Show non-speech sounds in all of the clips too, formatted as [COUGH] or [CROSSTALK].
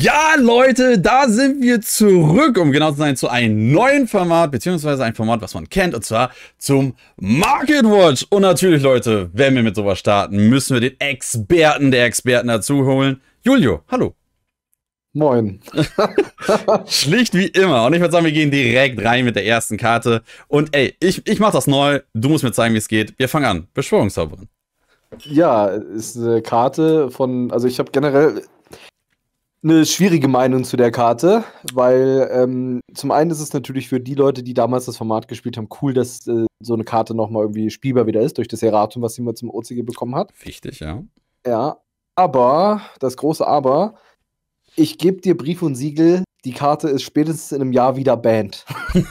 Ja, Leute, da sind wir zurück, um genau zu sein, zu einem neuen Format, beziehungsweise ein Format, was man kennt, und zwar zum Market Watch. Und natürlich, Leute, wenn wir mit sowas starten, müssen wir den Experten der Experten dazu holen. Julio, hallo. Moin. [LAUGHS] Schlicht wie immer. Und ich würde sagen, wir gehen direkt rein mit der ersten Karte. Und ey, ich, ich mach das neu. Du musst mir zeigen, wie es geht. Wir fangen an. Beschwörungszauberin. Ja, ist eine Karte von, also ich habe generell eine schwierige Meinung zu der Karte, weil ähm, zum einen ist es natürlich für die Leute, die damals das Format gespielt haben, cool, dass äh, so eine Karte nochmal irgendwie spielbar wieder ist durch das Erratum, was sie mal zum OCG bekommen hat. Wichtig, ja. Ja, aber, das große Aber, ich gebe dir Brief und Siegel, die Karte ist spätestens in einem Jahr wieder banned. [LAUGHS]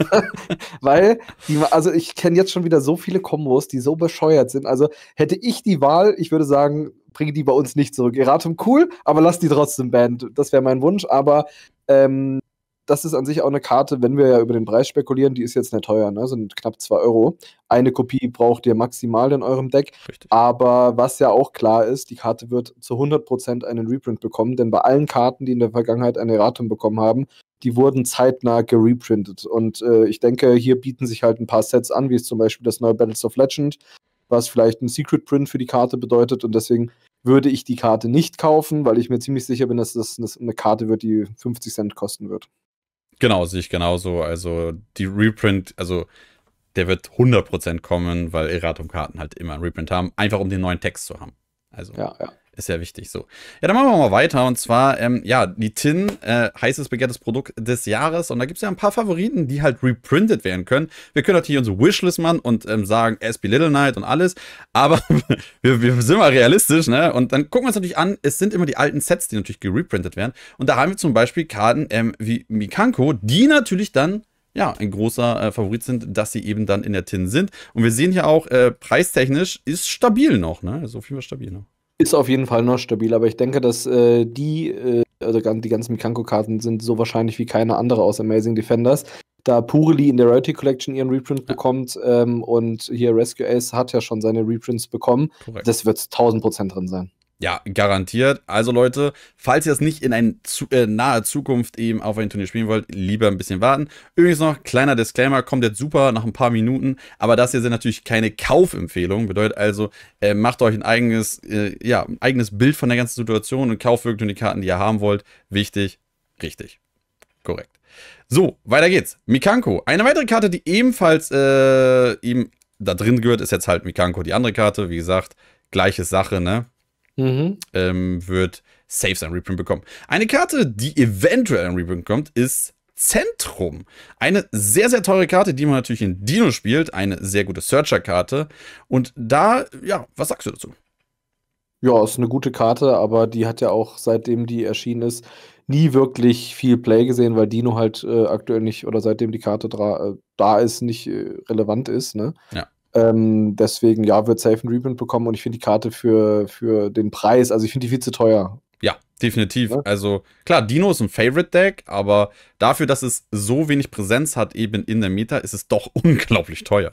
[LAUGHS] Weil, die, also ich kenne jetzt schon wieder so viele Kombos, die so bescheuert sind. Also hätte ich die Wahl, ich würde sagen, bringe die bei uns nicht zurück. Eratum cool, aber lass die trotzdem banned. Das wäre mein Wunsch, aber ähm, das ist an sich auch eine Karte, wenn wir ja über den Preis spekulieren, die ist jetzt nicht teuer, ne? sind knapp 2 Euro. Eine Kopie braucht ihr maximal in eurem Deck. Richtig. Aber was ja auch klar ist, die Karte wird zu 100% einen Reprint bekommen, denn bei allen Karten, die in der Vergangenheit ein Erratum bekommen haben, die wurden zeitnah gereprintet. Und äh, ich denke, hier bieten sich halt ein paar Sets an, wie es zum Beispiel das neue Battles of Legend was vielleicht ein Secret Print für die Karte bedeutet und deswegen würde ich die Karte nicht kaufen, weil ich mir ziemlich sicher bin, dass das eine Karte wird, die 50 Cent kosten wird. Genau, sehe ich genauso. Also die Reprint, also der wird 100% kommen, weil Erratum-Karten halt immer ein Reprint haben, einfach um den neuen Text zu haben. Also. Ja, ja. Ist ja wichtig so. Ja, dann machen wir mal weiter. Und zwar, ähm, ja, die Tin, äh, heißes begehrtes Produkt des Jahres. Und da gibt es ja ein paar Favoriten, die halt reprintet werden können. Wir können natürlich unsere Wishlist machen und ähm, sagen, SB Little Night und alles. Aber [LAUGHS] wir, wir, sind mal realistisch, ne? Und dann gucken wir uns natürlich an, es sind immer die alten Sets, die natürlich gereprintet werden. Und da haben wir zum Beispiel Karten ähm, wie Mikanko, die natürlich dann ja, ein großer äh, Favorit sind, dass sie eben dann in der Tin sind. Und wir sehen hier auch, äh, preistechnisch ist stabil noch, ne? So viel mehr stabil noch. Ist auf jeden Fall noch stabil, aber ich denke, dass äh, die, äh, also die ganzen Mikanko-Karten sind so wahrscheinlich wie keine andere aus Amazing Defenders. Da Purely in der Rarity Collection ihren Reprint ja. bekommt ähm, und hier Rescue Ace hat ja schon seine Reprints bekommen, Korrekt. das wird 1000% drin sein. Ja, garantiert. Also Leute, falls ihr das nicht in eine zu, äh, nahe Zukunft eben auf ein Turnier spielen wollt, lieber ein bisschen warten. Übrigens noch, kleiner Disclaimer, kommt jetzt super nach ein paar Minuten, aber das hier sind natürlich keine Kaufempfehlungen. Bedeutet also, äh, macht euch ein eigenes, äh, ja, ein eigenes Bild von der ganzen Situation und kauft wirklich nur die Karten, die ihr haben wollt. Wichtig, richtig, korrekt. So, weiter geht's. Mikanko, eine weitere Karte, die ebenfalls eben äh, da drin gehört, ist jetzt halt Mikanko, die andere Karte. Wie gesagt, gleiche Sache, ne? mhm. ähm, wird safe sein Reprint bekommen. Eine Karte, die eventuell ein Reprint kommt, ist Zentrum. Eine sehr, sehr teure Karte, die man natürlich in Dino spielt. Eine sehr gute Searcher-Karte. Und da, ja, was sagst du dazu? Ja, ist eine gute Karte, aber die hat ja auch, seitdem die erschienen ist, nie wirklich viel Play gesehen, weil Dino halt äh, aktuell nicht oder seitdem die Karte äh, da ist, nicht äh, relevant ist. Ne? Ja. Ähm, deswegen, ja, wird safe ein Reprint bekommen und ich finde die Karte für, für den Preis, also ich finde die viel zu teuer. Ja, definitiv. Ja? Also klar, Dino ist ein Favorite-Deck, aber dafür, dass es so wenig Präsenz hat eben in der Meta, ist es doch [LAUGHS] unglaublich teuer.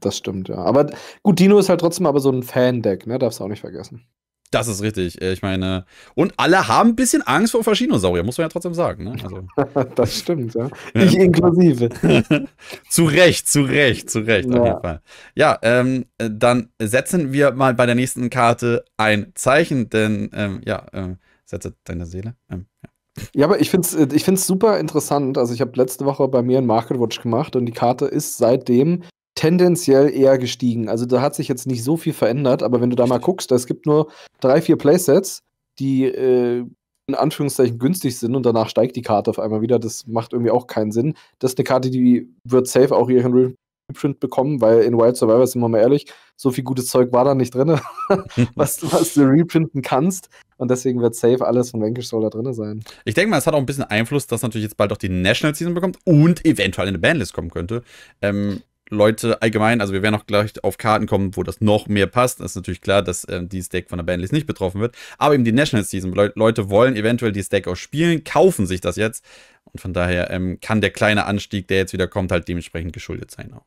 Das stimmt, ja. Aber gut, Dino ist halt trotzdem aber so ein Fan-Deck, ne? Darfst du auch nicht vergessen. Das ist richtig. Äh, ich meine, und alle haben ein bisschen Angst vor Faschinosaurier, muss man ja trotzdem sagen. Ne? Also. [LAUGHS] das stimmt, ja. Ich inklusive. [LAUGHS] zu Recht, zu Recht, zu Recht, ja. auf jeden Fall. Ja, ähm, äh, dann setzen wir mal bei der nächsten Karte ein Zeichen, denn ähm, ja, ähm, setze deine Seele. Ähm, ja. Ja, aber ich finde es äh, ich find's super interessant. Also ich habe letzte Woche bei mir einen Market Watch gemacht und die Karte ist seitdem tendenziell eher gestiegen. Also da hat sich jetzt nicht so viel verändert, aber wenn du da mal guckst, es gibt nur drei, vier Playsets, die äh, in Anführungszeichen günstig sind und danach steigt die Karte auf einmal wieder. Das macht irgendwie auch keinen Sinn. Das ist eine Karte, die wird safe auch ihren Reprint bekommen, weil in Wild Survivor, sind wir mal ehrlich, so viel gutes Zeug war da nicht drin, [LAUGHS] was, was du reprinten kannst. Und deswegen wird safe alles von Vanquish Soul da drin sein. Ich denke mal, es hat auch ein bisschen Einfluss, dass natürlich jetzt bald auch die National Season bekommt und eventuell eine Bandlist kommen könnte. Ähm, Leute allgemein, also wir werden auch gleich auf Karten kommen, wo das noch mehr passt. Das ist natürlich klar, dass äh, dieses Deck von der Bandlist nicht betroffen wird. Aber eben die National Season. Le Leute wollen eventuell dieses Deck auch spielen, kaufen sich das jetzt. Und von daher ähm, kann der kleine Anstieg, der jetzt wieder kommt, halt dementsprechend geschuldet sein auch.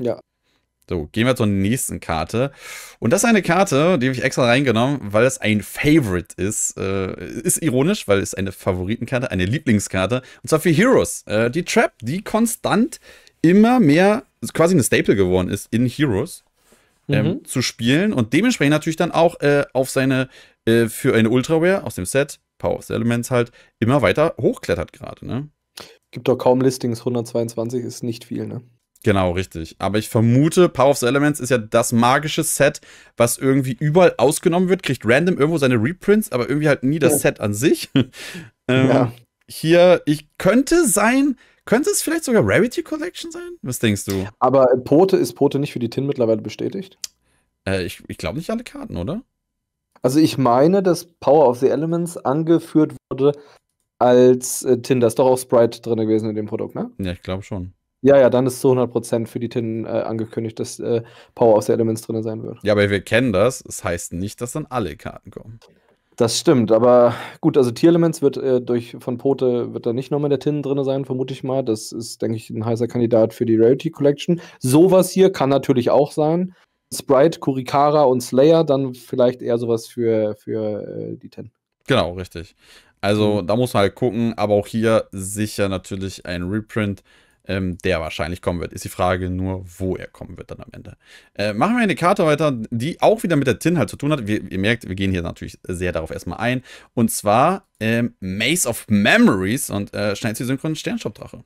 Ja. So, gehen wir zur nächsten Karte. Und das ist eine Karte, die habe ich extra reingenommen, weil es ein Favorite ist. Äh, ist ironisch, weil es eine Favoritenkarte, eine Lieblingskarte. Und zwar für Heroes. Äh, die Trap, die konstant immer mehr quasi eine Staple geworden ist in Heroes ähm, mhm. zu spielen und dementsprechend natürlich dann auch äh, auf seine äh, für eine Ultraware aus dem Set Power of the Elements halt immer weiter hochklettert gerade. Ne? Gibt doch kaum Listings, 122 ist nicht viel, ne? Genau, richtig. Aber ich vermute, Power of the Elements ist ja das magische Set, was irgendwie überall ausgenommen wird, kriegt random irgendwo seine Reprints, aber irgendwie halt nie das ja. Set an sich. [LAUGHS] ähm, ja. Hier, ich könnte sein, könnte es vielleicht sogar Rarity Collection sein? Was denkst du? Aber Pote ist Pote nicht für die Tin mittlerweile bestätigt? Äh, ich, ich glaube nicht alle Karten, oder? Also ich meine, dass Power of the Elements angeführt wurde als äh, Tin. Da ist doch auch Sprite drin gewesen in dem Produkt, ne? Ja, ich glaube schon. Ja, ja, dann ist zu 100% für die Tin äh, angekündigt, dass äh, Power of the Elements drin sein wird. Ja, aber wir kennen das. Es das heißt nicht, dass dann alle Karten kommen. Das stimmt, aber gut, also Tierlements wird äh, durch von Pote wird da nicht nochmal der Tin drin sein, vermute ich mal. Das ist, denke ich, ein heißer Kandidat für die Rarity Collection. Sowas hier kann natürlich auch sein. Sprite, Kurikara und Slayer, dann vielleicht eher sowas für, für äh, die Tin. Genau, richtig. Also mhm. da muss man halt gucken, aber auch hier sicher natürlich ein Reprint ähm, der wahrscheinlich kommen wird. Ist die Frage nur, wo er kommen wird dann am Ende. Äh, machen wir eine Karte weiter, die auch wieder mit der Tin halt zu tun hat. Wir, ihr merkt, wir gehen hier natürlich sehr darauf erstmal ein. Und zwar ähm, Maze of Memories und äh, schnell zu synchronen Sternstaubdrache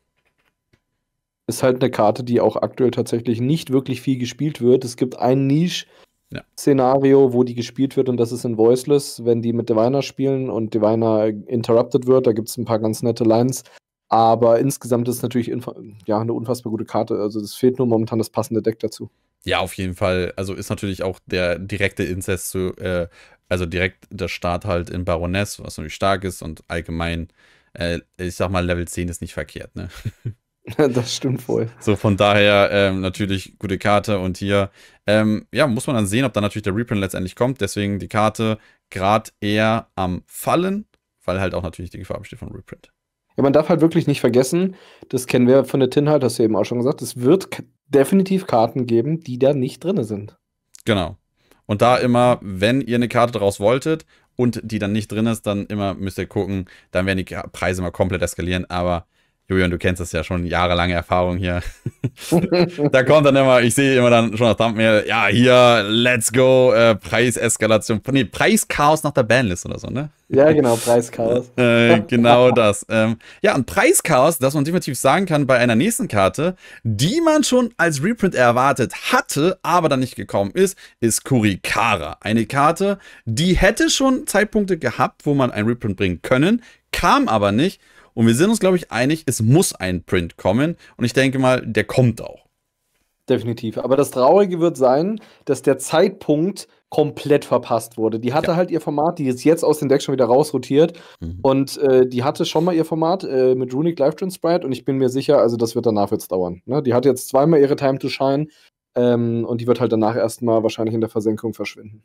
ist halt eine Karte, die auch aktuell tatsächlich nicht wirklich viel gespielt wird. Es gibt ein Niche-Szenario, ja. wo die gespielt wird und das ist in Voiceless, wenn die mit Diviner spielen und Diviner interrupted wird. Da gibt es ein paar ganz nette Lines. Aber insgesamt ist es natürlich ja, eine unfassbar gute Karte. Also es fehlt nur momentan das passende Deck dazu. Ja, auf jeden Fall. Also ist natürlich auch der direkte Inzest zu, äh, also direkt der Start halt in Baroness, was natürlich stark ist und allgemein, äh, ich sag mal, Level 10 ist nicht verkehrt, ne? [LAUGHS] das stimmt wohl. So, von daher ähm, natürlich gute Karte und hier, ähm, ja, muss man dann sehen, ob dann natürlich der Reprint letztendlich kommt. Deswegen die Karte gerade eher am Fallen, weil halt auch natürlich die Gefahr besteht von Reprint. Ja, man darf halt wirklich nicht vergessen, das kennen wir von der Tin halt, hast du eben auch schon gesagt, es wird definitiv Karten geben, die da nicht drin sind. Genau. Und da immer, wenn ihr eine Karte draus wolltet und die dann nicht drin ist, dann immer müsst ihr gucken, dann werden die Preise mal komplett eskalieren, aber Julian, du kennst das ja schon, jahrelange Erfahrung hier. [LAUGHS] da kommt dann immer, ich sehe immer dann schon das Thumbnail, ja, hier, let's go, äh, Preiseskalation, nee, Preischaos nach der Banlist oder so, ne? Ja, genau, Preischaos. [LAUGHS] äh, genau das. Ähm, ja, ein Preischaos, das man definitiv sagen kann bei einer nächsten Karte, die man schon als Reprint erwartet hatte, aber dann nicht gekommen ist, ist Kurikara. Eine Karte, die hätte schon Zeitpunkte gehabt, wo man ein Reprint bringen können, kam aber nicht und wir sind uns, glaube ich, einig, es muss ein Print kommen. Und ich denke mal, der kommt auch. Definitiv. Aber das Traurige wird sein, dass der Zeitpunkt komplett verpasst wurde. Die hatte ja. halt ihr Format, die ist jetzt aus dem Deck schon wieder rausrotiert. Mhm. Und äh, die hatte schon mal ihr Format äh, mit Runic Live Sprite und ich bin mir sicher, also das wird danach jetzt dauern. Ne? Die hat jetzt zweimal ihre Time to Shine. Ähm, und die wird halt danach erstmal wahrscheinlich in der Versenkung verschwinden.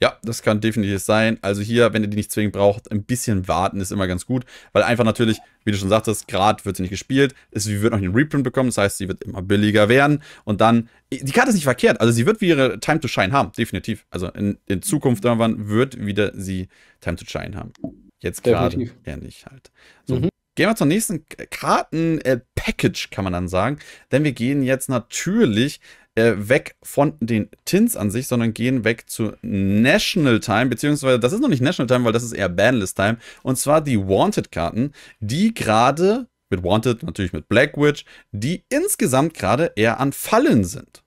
Ja, das kann definitiv sein. Also hier, wenn ihr die nicht zwingend braucht, ein bisschen warten ist immer ganz gut, weil einfach natürlich, wie du schon sagtest, gerade wird sie nicht gespielt, sie wird noch einen Reprint bekommen, das heißt, sie wird immer billiger werden und dann, die Karte ist nicht verkehrt, also sie wird wieder Time to Shine haben, definitiv. Also in, in Zukunft irgendwann wird wieder sie Time to Shine haben. Jetzt gerade eher nicht halt. So, mhm. Gehen wir zur nächsten Karten-Package, äh, kann man dann sagen. Denn wir gehen jetzt natürlich äh, weg von den Tins an sich, sondern gehen weg zu National Time, beziehungsweise das ist noch nicht National Time, weil das ist eher Banlist Time. Und zwar die Wanted-Karten, die gerade mit Wanted, natürlich mit Black Witch, die insgesamt gerade eher an Fallen sind.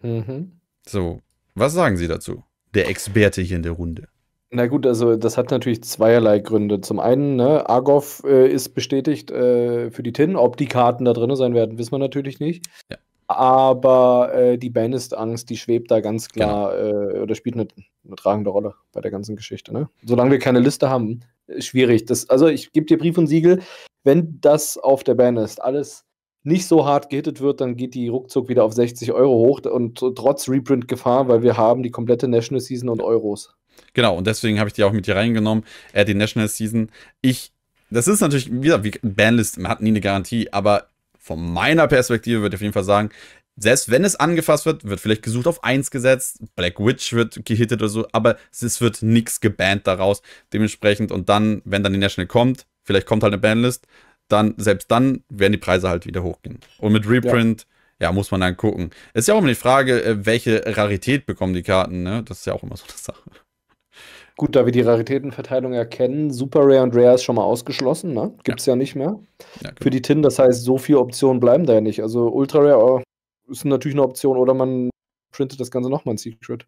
Mhm. So, was sagen Sie dazu? Der Experte hier in der Runde. Na gut, also das hat natürlich zweierlei Gründe. Zum einen, ne, Argov äh, ist bestätigt äh, für die TIN. Ob die Karten da drin sein werden, wissen wir natürlich nicht. Ja. Aber äh, die Banist-Angst, die schwebt da ganz klar genau. Äh, oder spielt eine, eine, tragende Rolle bei der ganzen Geschichte. Ne? Solange wir keine Liste haben, äh, schwierig. Das, also ich gebe dir Brief und Siegel, wenn das auf der Banist alles nicht so hart gehittet wird, dann geht die ruckzuck wieder auf 60 Euro hoch und trotz Reprint-Gefahr, weil wir haben die komplette National Season und Euros. Genau, und deswegen habe ich die auch mit hier reingenommen, äh, die National Season. Ich, das ist natürlich, wie gesagt, wie Bandlist, man hat nie eine Garantie, aber von meiner Perspektive würde ich auf jeden Fall sagen, selbst wenn es angefasst wird, wird vielleicht gesucht auf 1 gesetzt, Black Witch wird gehittet oder so, aber es wird nichts gebannt daraus. Dementsprechend, und dann, wenn dann die National kommt, vielleicht kommt halt eine Bandlist, dann, selbst dann werden die Preise halt wieder hochgehen. Und mit Reprint, ja, ja muss man dann gucken. Ist ja auch immer die Frage, äh, welche Rarität bekommen die Karten, ne? Das ist ja auch immer so eine Sache. Gut, da wir die Raritätenverteilung erkennen, Super Rare und Rare ist schon mal ausgeschlossen, ne? es ja, ja nicht mehr. Ja, genau. Für die Tin, das heißt, so viele Optionen bleiben da ja nicht. Also Ultra Rare oh, ist natürlich eine Option oder man printet das Ganze nochmal ein Secret.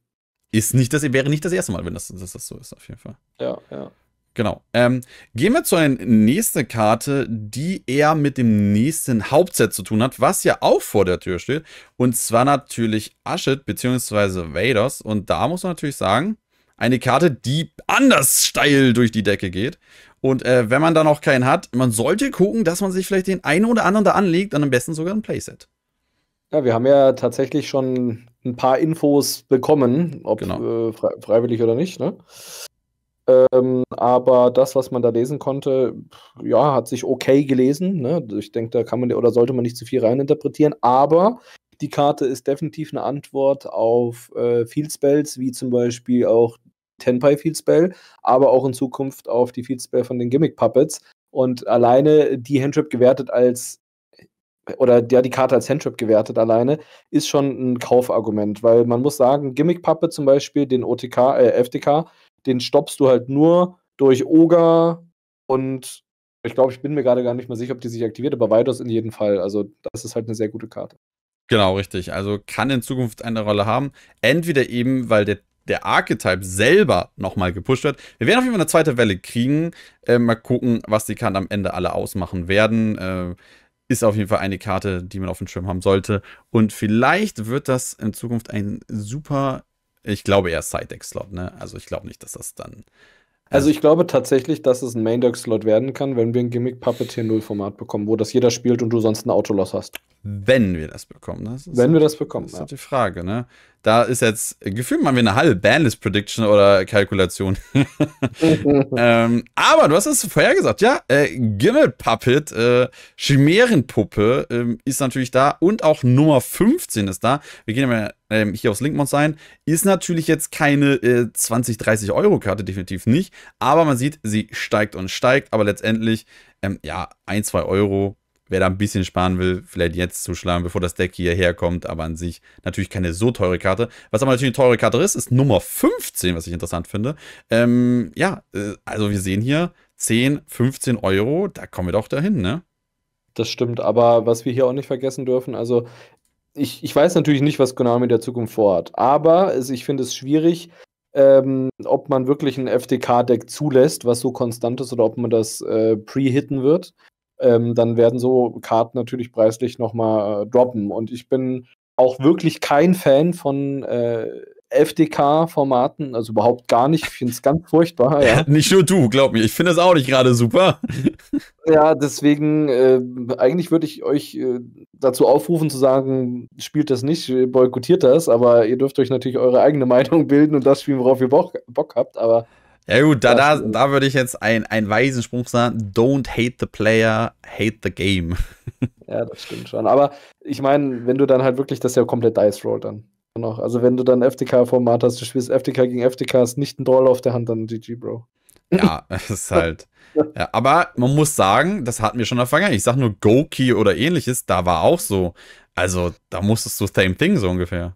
Ist nicht das, wäre nicht das erste Mal, wenn das, dass das so ist, auf jeden Fall. Ja, ja. Genau. Ähm, gehen wir zu einer nächsten Karte, die eher mit dem nächsten Hauptset zu tun hat, was ja auch vor der Tür steht. Und zwar natürlich Ashit bzw. Vaders. Und da muss man natürlich sagen, eine Karte, die anders steil durch die Decke geht. Und äh, wenn man da noch keinen hat, man sollte gucken, dass man sich vielleicht den einen oder anderen da anlegt, dann am besten sogar ein Playset. Ja, wir haben ja tatsächlich schon ein paar Infos bekommen, ob genau. äh, frei, freiwillig oder nicht. Ne? Ähm, aber das, was man da lesen konnte, ja, hat sich okay gelesen. Ne? Ich denke, da kann man oder sollte man nicht zu viel reininterpretieren. Aber die Karte ist definitiv eine Antwort auf äh, Field Spells, wie zum Beispiel auch Tenpai Field Spell, aber auch in Zukunft auf die Field Spell von den Gimmick Puppets. Und alleine die Handtrap gewertet als oder ja, die Karte als Handtrap gewertet alleine, ist schon ein Kaufargument, weil man muss sagen, Gimmick Puppet zum Beispiel, den OTK, äh, FTK, den stoppst du halt nur durch Ogre und ich glaube, ich bin mir gerade gar nicht mehr sicher, ob die sich aktiviert, aber Weidos in jedem Fall. Also, das ist halt eine sehr gute Karte. Genau, richtig. Also kann in Zukunft eine Rolle haben. Entweder eben, weil der, der Archetype selber nochmal gepusht wird. Wir werden auf jeden Fall eine zweite Welle kriegen. Äh, mal gucken, was die Karten am Ende alle ausmachen werden. Äh, ist auf jeden Fall eine Karte, die man auf dem Schirm haben sollte. Und vielleicht wird das in Zukunft ein super, ich glaube eher Side-Deck-Slot, ne? Also ich glaube nicht, dass das dann also ich glaube tatsächlich, dass es ein Main Deck Slot werden kann, wenn wir ein Gimmick Puppeteer 0 Format bekommen, wo das jeder spielt und du sonst ein Autoloss hast. Wenn wir das bekommen, ne? das ist wenn wir halt das bekommen, das ist ja. Halt die Frage, ne? da ist jetzt, gefühlt mal wir eine halbe Bandless Prediction oder Kalkulation. [LAUGHS] ähm, aber du hast es vorher gesagt, ja, äh, Gimmel Puppet, äh, Chimärenpuppe äh, ist natürlich da und auch Nummer 15 ist da. Wir gehen ja mal ähm, hier aufs Linkmod sein. Ist natürlich jetzt keine äh, 20, 30 Euro Karte, definitiv nicht. Aber man sieht, sie steigt und steigt, aber letztendlich, ähm, ja, ein, zwei Euro Wer da ein bisschen sparen will, vielleicht jetzt zuschlagen, bevor das Deck hierher kommt. Aber an sich natürlich keine so teure Karte. Was aber natürlich eine teure Karte ist, ist Nummer 15, was ich interessant finde. Ähm, ja, äh, also wir sehen hier 10, 15 Euro. Da kommen wir doch dahin, ne? Das stimmt, aber was wir hier auch nicht vergessen dürfen, also ich, ich weiß natürlich nicht, was Konami in der Zukunft vorhat, aber es, ich finde es schwierig, ähm, ob man wirklich ein FDK-Deck zulässt, was so konstant ist, oder ob man das äh, pre-hitten wird ähm, dann werden so Karten natürlich preislich nochmal äh, droppen. Und ich bin auch wirklich kein Fan von äh, FDK-Formaten, also überhaupt gar nicht. Ich finde es ganz [LAUGHS] furchtbar. Ja. [LAUGHS] nicht nur du, glaub mir. Ich finde es auch nicht gerade super. [LAUGHS] ja, deswegen, äh, eigentlich würde ich euch äh, dazu aufrufen zu sagen, spielt das nicht, boykottiert das, aber ihr dürft euch natürlich eure eigene Meinung bilden und das spielen, worauf ihr Bock, Bock habt. Aber ja gut, da, da, da würde ich jetzt einen, einen weisen Sprung sagen. Don't hate the player, hate the game. [LAUGHS] ja, das stimmt schon. Aber ich meine, wenn du dann halt wirklich, das ist ja komplett Dice Roll dann noch. Also wenn du dann ftk format hast, du spielst FTK gegen FTK, hast nicht einen Doll auf der Hand, dann GG, Bro. Ja, es ist halt. ja, aber man muss sagen, das hatten wir schon in der Ich sag nur Goki oder ähnliches, da war auch so. Also da musstest du Same Thing so ungefähr.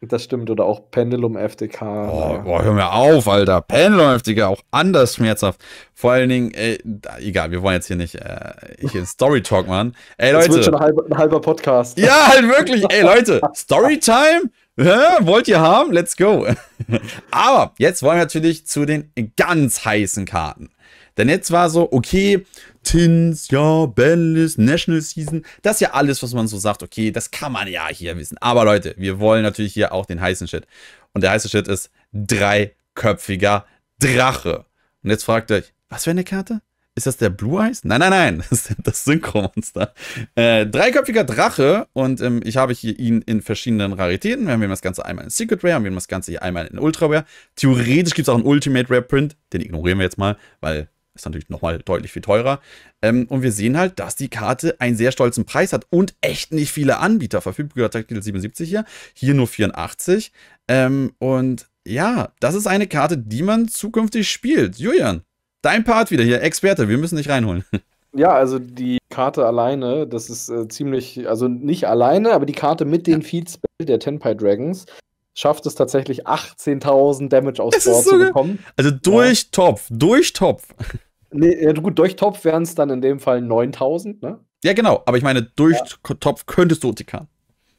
Das stimmt, oder auch Pendulum FDK. Oh, boah, hör mir auf, Alter. Pendulum FDK, auch anders schmerzhaft. Vor allen Dingen, ey, egal, wir wollen jetzt hier nicht äh, hier Story Talk machen. Ey, Leute. Das wird schon ein halber, ein halber Podcast. Ja, halt wirklich. Ey, Leute, Storytime? Ja, wollt ihr haben? Let's go. [LAUGHS] Aber jetzt wollen wir natürlich zu den ganz heißen Karten. Denn jetzt war so, okay, Tins, ja, Bellis, National Season, das ist ja alles, was man so sagt, okay, das kann man ja hier wissen. Aber Leute, wir wollen natürlich hier auch den heißen Shit. Und der heiße Shit ist dreiköpfiger Drache. Und jetzt fragt ihr euch, was für eine Karte? Ist das der Blue Eyes? Nein, nein, nein, [LAUGHS] das ist das Synchromonster. Äh, dreiköpfiger Drache und ähm, ich habe hier ihn in verschiedenen Raritäten. Wir haben hier das Ganze einmal in Secret Rare, haben wir das Ganze hier einmal in Ultra Rare. Theoretisch gibt es auch einen Ultimate Rare Print, den ignorieren wir jetzt mal, weil ist natürlich nochmal deutlich viel teurer. Ähm, und wir sehen halt, dass die Karte einen sehr stolzen Preis hat und echt nicht viele Anbieter verfügt. Artikel 77 hier, hier nur 84. Ähm, und ja, das ist eine Karte, die man zukünftig spielt. Julian, dein Part wieder hier, Experte, wir müssen dich reinholen. [LAUGHS] Ja, also die Karte alleine, das ist äh, ziemlich, also nicht alleine, aber die Karte mit den ja. Feedspell der Tenpai Dragons schafft es tatsächlich 18.000 Damage aus Board so zu bekommen. Also durch ja. Topf, durch Topf. [LAUGHS] Nee, ja, gut, durch Topf wären es dann in dem Fall 9000, ne? Ja, genau, aber ich meine, durch ja. Topf könntest du Otikan.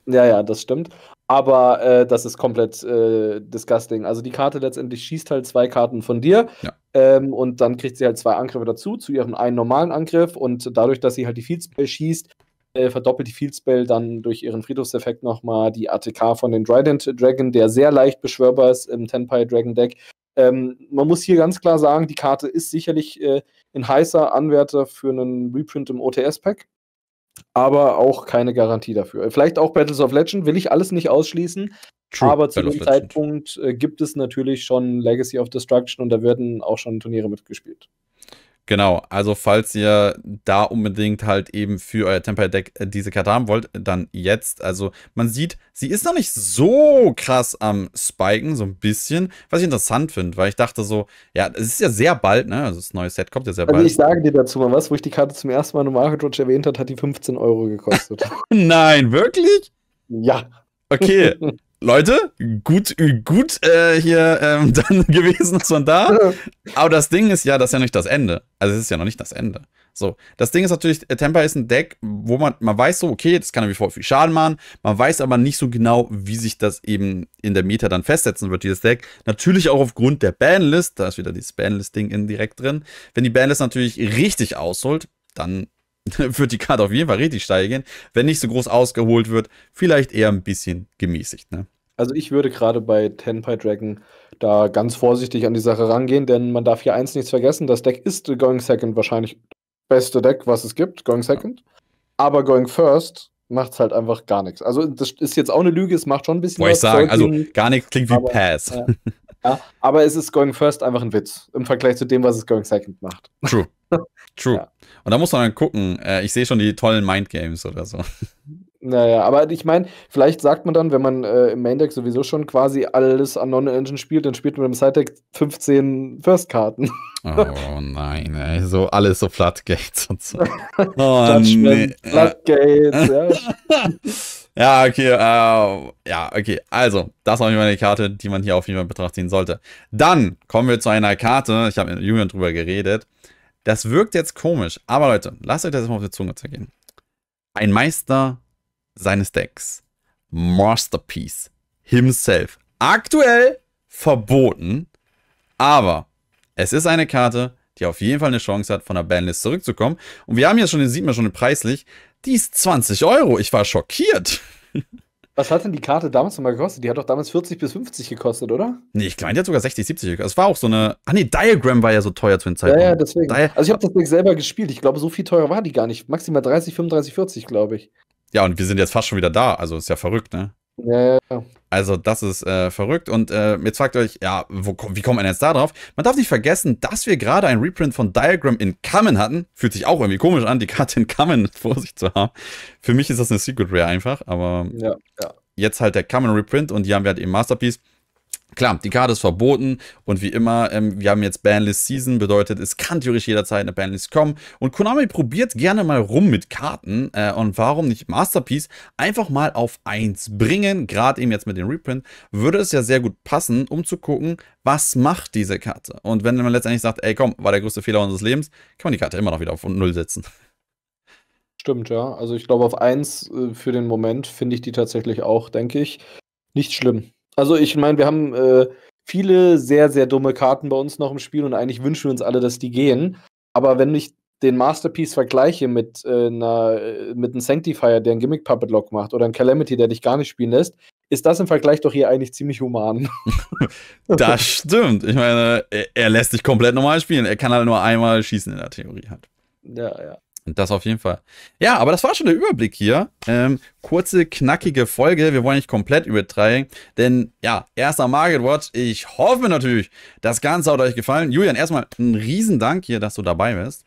Ja, ja, das stimmt. Aber äh, das ist komplett äh, disgusting. Also die Karte letztendlich schießt halt zwei Karten von dir ja. ähm, und dann kriegt sie halt zwei Angriffe dazu, zu ihrem einen normalen Angriff und dadurch, dass sie halt die Fieldspell schießt, äh, verdoppelt die Fieldspell dann durch ihren Friedhofseffekt nochmal die ATK von den Dryden Dragon, der sehr leicht beschwörbar ist im Tenpai Dragon Deck ähm, man muss hier ganz klar sagen, die Karte ist sicherlich äh, ein heißer Anwärter für einen Reprint im OTS-Pack, aber auch keine Garantie dafür. Vielleicht auch Battles of Legend, will ich alles nicht ausschließen. True, aber zu Battle dem Zeitpunkt äh, gibt es natürlich schon Legacy of Destruction und da werden auch schon Turniere mitgespielt. Genau, also falls ihr da unbedingt halt eben für euer Temper Deck äh, diese Karte haben wollt, dann jetzt. Also man sieht, sie ist noch nicht so krass am Spiken, so ein bisschen, was ich interessant finde, weil ich dachte so, ja, es ist ja sehr bald, ne? Also das neue Set kommt ja sehr also bald. ich sage dir dazu mal was, wo ich die Karte zum ersten Mal in Market Watch erwähnt hat, hat die 15 Euro gekostet. [LAUGHS] Nein, wirklich? Ja. Okay, [LAUGHS] Leute, gut, gut äh, hier ähm, [LAUGHS] dann gewesen, dass man da. [LAUGHS] Aber das Ding ist ja, das ist ja noch nicht das Ende. Also es ist ja noch nicht das Ende. So, das Ding ist natürlich, äh, Temper ist ein Deck, wo man, man weiß so, okay, das kann irgendwie voll viel Schaden machen. Man weiß aber nicht so genau, wie sich das eben in der Meta dann festsetzen wird, dieses Deck. Natürlich auch aufgrund der Banlist, da ist wieder dieses Banlist-Ding indirekt drin. Wenn die Banlist natürlich richtig ausholt, dann [LAUGHS] wird die Karte auf jeden Fall richtig steil gehen. Wenn nicht so groß ausgeholt wird, vielleicht eher ein bisschen gemäßigt. Ne? Also ich würde gerade bei Tenpai Dragon da ganz vorsichtig an die Sache rangehen, denn man darf hier eins nichts vergessen, das Deck ist Going Second wahrscheinlich das beste Deck, was es gibt, Going Second. Aber Going First macht's halt einfach gar nichts. Also das ist jetzt auch eine Lüge, es macht schon ein bisschen Wollte ich sagen, also gar nichts klingt wie aber, Pass. Ja. [LAUGHS] Ja, aber es ist Going First einfach ein Witz im Vergleich zu dem, was es Going Second macht. True. True. Ja. Und da muss man dann gucken. Äh, ich sehe schon die tollen Mind Games oder so. Naja, aber ich meine, vielleicht sagt man dann, wenn man äh, im Main Deck sowieso schon quasi alles an Non-Engine spielt, dann spielt man im Side Deck 15 First-Karten. Oh nein, ey, so alles so Floodgates und so. [LAUGHS] Oh, nee. Floodgates, ja. [LAUGHS] Ja, okay, äh, ja, okay. Also, das war eine Karte, die man hier auf jeden Fall betrachten sollte. Dann kommen wir zu einer Karte, ich habe mit Julian drüber geredet. Das wirkt jetzt komisch, aber Leute, lasst euch das mal auf die Zunge zergehen. Ein Meister seines Decks. Masterpiece. Himself. Aktuell verboten, aber es ist eine Karte, die auf jeden Fall eine Chance hat, von der Bandlist zurückzukommen. Und wir haben hier schon, den sieht man schon preislich, die ist 20 Euro. Ich war schockiert. Was hat denn die Karte damals nochmal gekostet? Die hat doch damals 40 bis 50 gekostet, oder? Nee, ich meine, die hat sogar 60, 70 gekostet. Es war auch so eine. Ah, nee, Diagram war ja so teuer zu den Zeiten. Ja, ja, deswegen. Di also, ich habe das Ding selber gespielt. Ich glaube, so viel teurer war die gar nicht. Maximal 30, 35, 40, glaube ich. Ja, und wir sind jetzt fast schon wieder da. Also, ist ja verrückt, ne? Ja, ja. Also das ist äh, verrückt. Und äh, jetzt fragt ihr euch, ja, wo, wie kommt man jetzt da drauf? Man darf nicht vergessen, dass wir gerade ein Reprint von Diagram in Common hatten. Fühlt sich auch irgendwie komisch an, die Karte in Common [LAUGHS] vor sich zu haben. Für mich ist das eine Secret Rare einfach, aber ja, jetzt halt der Common Reprint und hier haben wir halt eben Masterpiece. Klar, die Karte ist verboten und wie immer, ähm, wir haben jetzt Banlist Season, bedeutet, es kann theoretisch jederzeit eine Banlist kommen. Und Konami probiert gerne mal rum mit Karten äh, und warum nicht Masterpiece einfach mal auf 1 bringen, gerade eben jetzt mit dem Reprint, würde es ja sehr gut passen, um zu gucken, was macht diese Karte. Und wenn man letztendlich sagt, ey komm, war der größte Fehler unseres Lebens, kann man die Karte immer noch wieder auf 0 setzen. Stimmt, ja. Also ich glaube, auf 1 äh, für den Moment finde ich die tatsächlich auch, denke ich, nicht schlimm. Also ich meine, wir haben äh, viele sehr, sehr dumme Karten bei uns noch im Spiel und eigentlich wünschen wir uns alle, dass die gehen. Aber wenn ich den Masterpiece vergleiche mit, äh, einer, äh, mit einem Sanctifier, der einen Gimmick Puppet Lock macht oder einem Calamity, der dich gar nicht spielen lässt, ist das im Vergleich doch hier eigentlich ziemlich human. [LAUGHS] [LAUGHS] das stimmt. Ich meine, er, er lässt dich komplett normal spielen. Er kann halt nur einmal schießen in der Theorie halt. Ja, ja. Das auf jeden Fall. Ja, aber das war schon der Überblick hier. Ähm, kurze, knackige Folge. Wir wollen nicht komplett übertreiben, denn ja, erster Market Watch. Ich hoffe natürlich, das Ganze hat euch gefallen. Julian, erstmal ein Riesendank hier, dass du dabei bist.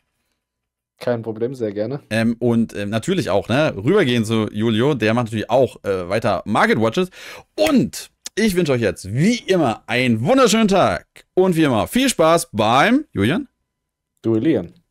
Kein Problem, sehr gerne. Ähm, und ähm, natürlich auch, ne, rübergehen zu Julio, der macht natürlich auch äh, weiter Market Watches. Und ich wünsche euch jetzt wie immer einen wunderschönen Tag und wie immer viel Spaß beim Julian. Duellieren.